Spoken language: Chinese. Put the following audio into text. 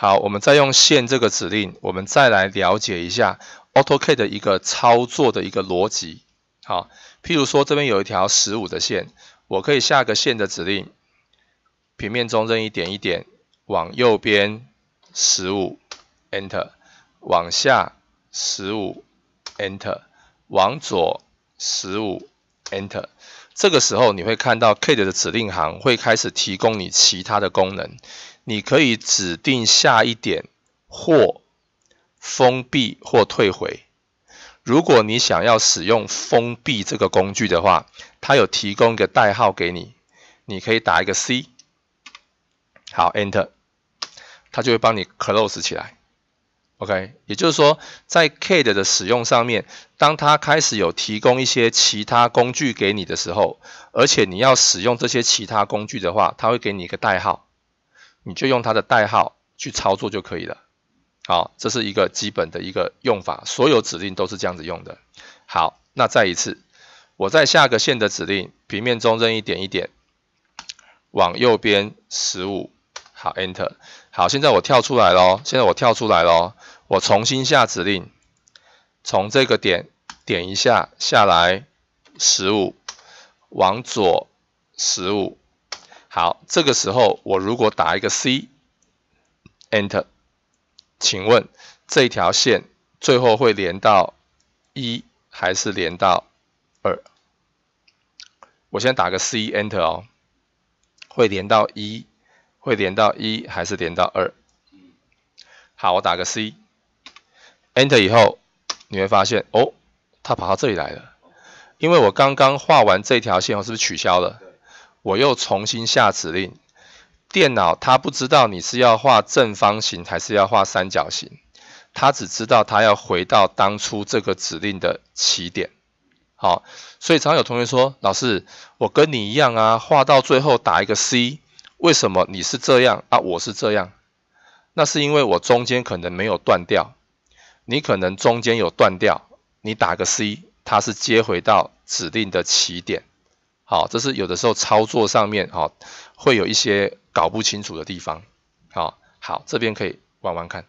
好，我们再用线这个指令，我们再来了解一下 AutoCAD 的一个操作的一个逻辑。好，譬如说这边有一条十五的线，我可以下个线的指令，平面中任意点一点，往右边十五，Enter，往下十五，Enter，往左十五。Enter，这个时候你会看到 Kate 的指令行会开始提供你其他的功能。你可以指定下一点或封闭或退回。如果你想要使用封闭这个工具的话，它有提供一个代号给你，你可以打一个 C，好，Enter，它就会帮你 close 起来。OK，也就是说，在 CAD 的使用上面，当它开始有提供一些其他工具给你的时候，而且你要使用这些其他工具的话，它会给你一个代号，你就用它的代号去操作就可以了。好，这是一个基本的一个用法，所有指令都是这样子用的。好，那再一次，我在下个线的指令，平面中任意点一点，往右边十五。好，Enter。好，现在我跳出来咯，现在我跳出来咯，我重新下指令，从这个点点一下下来十五，往左十五。好，这个时候我如果打一个 C，Enter。请问这条线最后会连到一还是连到二？我先打个 C，Enter 哦，会连到一。会连到一还是连到二？好，我打个 C，Enter 以后，你会发现哦，它跑到这里来了。因为我刚刚画完这条线，我是不是取消了？我又重新下指令，电脑它不知道你是要画正方形还是要画三角形，它只知道它要回到当初这个指令的起点。好，所以常常有同学说，老师，我跟你一样啊，画到最后打一个 C。为什么你是这样啊？我是这样，那是因为我中间可能没有断掉，你可能中间有断掉，你打个 C，它是接回到指定的起点。好，这是有的时候操作上面哈，会有一些搞不清楚的地方。好好，这边可以玩玩看。